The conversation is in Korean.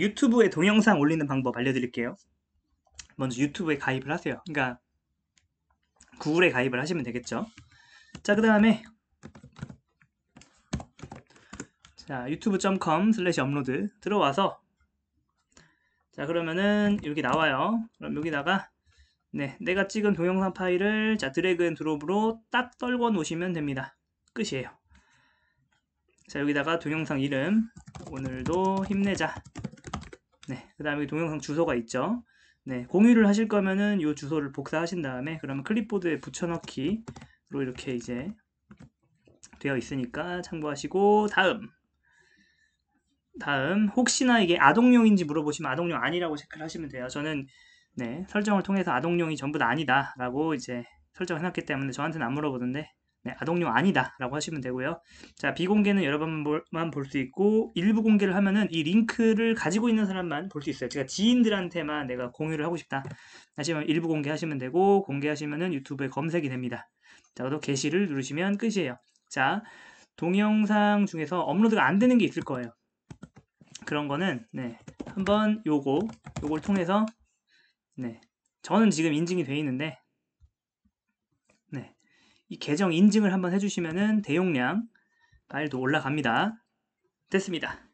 유튜브에 동영상 올리는 방법 알려드릴게요. 먼저 유튜브에 가입을 하세요. 그러니까 구글에 가입을 하시면 되겠죠. 자, 그 다음에 자, 유튜브.com 슬래시 업로드 들어와서 자, 그러면은 여기 나와요. 그럼 여기다가 네, 내가 찍은 동영상 파일을 자, 드래그 앤 드롭으로 딱 떨궈 놓으시면 됩니다. 끝이에요. 자, 여기다가 동영상 이름 오늘도 힘내자 네, 그 다음에 동영상 주소가 있죠. 네, 공유를 하실 거면은 이 주소를 복사하신 다음에 그러면 클립보드에 붙여넣기로 이렇게 이제 되어 있으니까 참고하시고 다음 다음 혹시나 이게 아동용인지 물어보시면 아동용 아니라고 체크를 하시면 돼요. 저는 네, 설정을 통해서 아동용이 전부 다 아니다라고 이제 설정해놨기 때문에 저한테는 안 물어보던데 네, 아동용 아니다 라고 하시면 되고요 자 비공개는 여러분만 볼 수 있고 일부 공개를 하면은 이 링크를 가지고 있는 사람만 볼 수 있어요 제가 그러니까 지인들한테만 내가 공유를 하고 싶다 하시면 일부 공개하시면 되고 공개하시면은 유튜브에 검색이 됩니다 자 그리고 게시를 누르시면 끝이에요 자 동영상 중에서 업로드가 안 되는 게 있을 거예요 그런 거는 네 한번 요거 요걸 통해서 네 저는 지금 인증이 돼 있는데 이 계정 인증을 한번 해주시면은 대용량 파일도 올라갑니다. 됐습니다.